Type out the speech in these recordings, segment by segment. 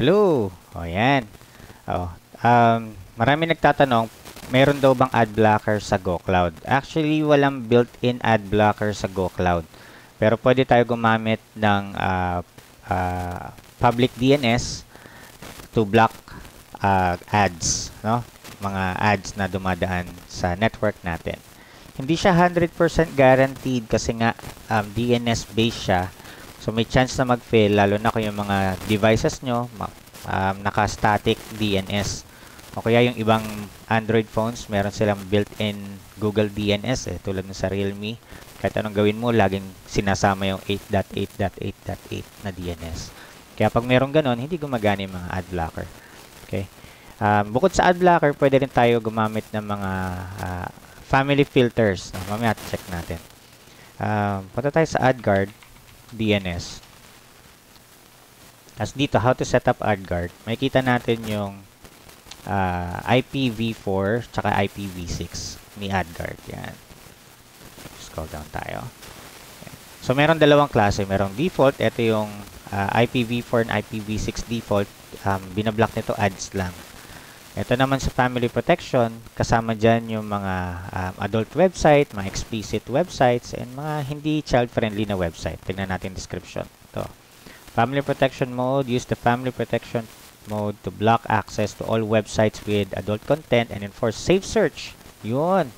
Hello! Oh, yan. Oh, um, marami nagtatanong, meron daw bang ad blocker sa GoCloud? Actually, walang built-in ad blocker sa GoCloud. Pero pwede tayo gumamit ng uh, uh, public DNS to block uh, ads, no? Mga ads na dumadaan sa network natin. Hindi siya 100% guaranteed kasi nga um, DNS-based siya So may chance na mag-fail lalo na kung yung mga devices nyo um, naka-static DNS. O kaya yung ibang Android phones, meron silang built-in Google DNS eh, tulad ng sa Realme. Kahit anong gawin mo, laging sinasama yung 8.8.8.8 na DNS. Kaya pag meron ganun, hindi gumagana yung mga ad blocker. Okay? Um, bukod sa ad blocker, pwede rin tayo gumamit ng mga uh, family filters. No? Mamaya check natin. Um, punta tayo sa AdGuard. DNS. As dito, how to set up AdGuard, makikita natin yung uh, ah, IPv4 tsaka IPv6 ni AdGuard. Yan. Scroll down tayo. So, meron dalawang klase. Merong default. Ito yung uh, ah, IPv4 and IPv6 default. Um, binablock nito ads lang. Ito naman sa family protection, kasama dyan yung mga um, adult website, mga explicit websites, and mga hindi child-friendly na website. Tignan natin description. to Family protection mode, use the family protection mode to block access to all websites with adult content and enforce safe search. Yun.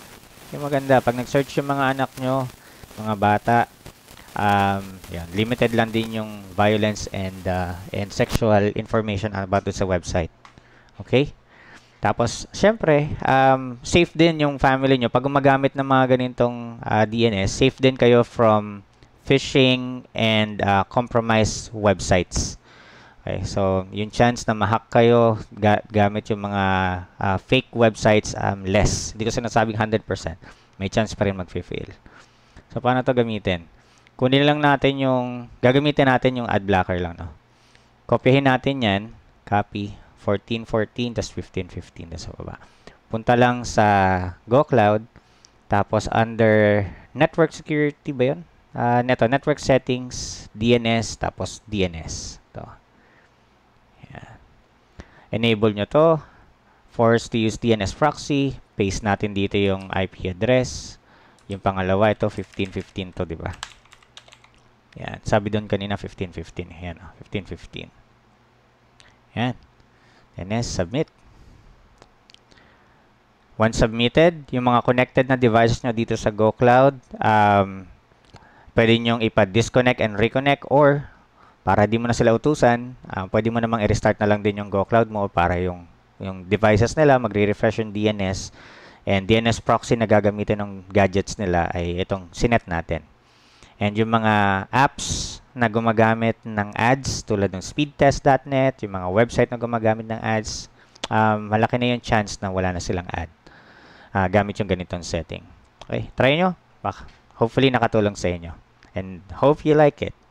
Yung maganda. Pag nag-search yung mga anak nyo, mga bata, um, yun, limited lang din yung violence and, uh, and sexual information about sa website. Okay? Tapos, syempre, um, safe din yung family nyo. Pag gumagamit ng mga ganitong uh, ah, DNS, safe din kayo from phishing and uh, ah, compromised websites. Okay, so yung chance na mahack kayo ga gamit yung mga uh, fake websites um, less. Hindi ko sinasabing 100%. May chance pa rin mag-fail. So paano to gamitin? Kunin lang natin yung gagamitin natin yung ad blocker lang no. Kopyahin natin 'yan, copy. 14, 14, tapos 15, 15 na sa baba. Punta lang sa GoCloud, tapos under network security ba yun? Uh, neto, network settings, DNS, tapos DNS. to Ayan. Enable nyo to. Force to use DNS proxy. Paste natin dito yung IP address. Yung pangalawa, ito 1515 to, di ba? Yan. Sabi doon kanina 1515. Yan, 1515. Yan. And then submit. Once submitted, yung mga connected na devices nyo dito sa GoCloud, um, pwede nyong ipa-disconnect and reconnect or para di mo na sila utusan, uh, pwede mo namang i-restart na lang din yung GoCloud mo para yung, yung devices nila magre-refresh yung DNS and DNS proxy na gagamitin ng gadgets nila ay itong sinet natin. And yung mga apps na gumagamit ng ads tulad ng speedtest.net, yung mga website na gumagamit ng ads, um, malaki na yung chance na wala na silang ad uh, gamit yung ganitong setting. Okay, try nyo. Hopefully nakatulong sa inyo. And hope you like it.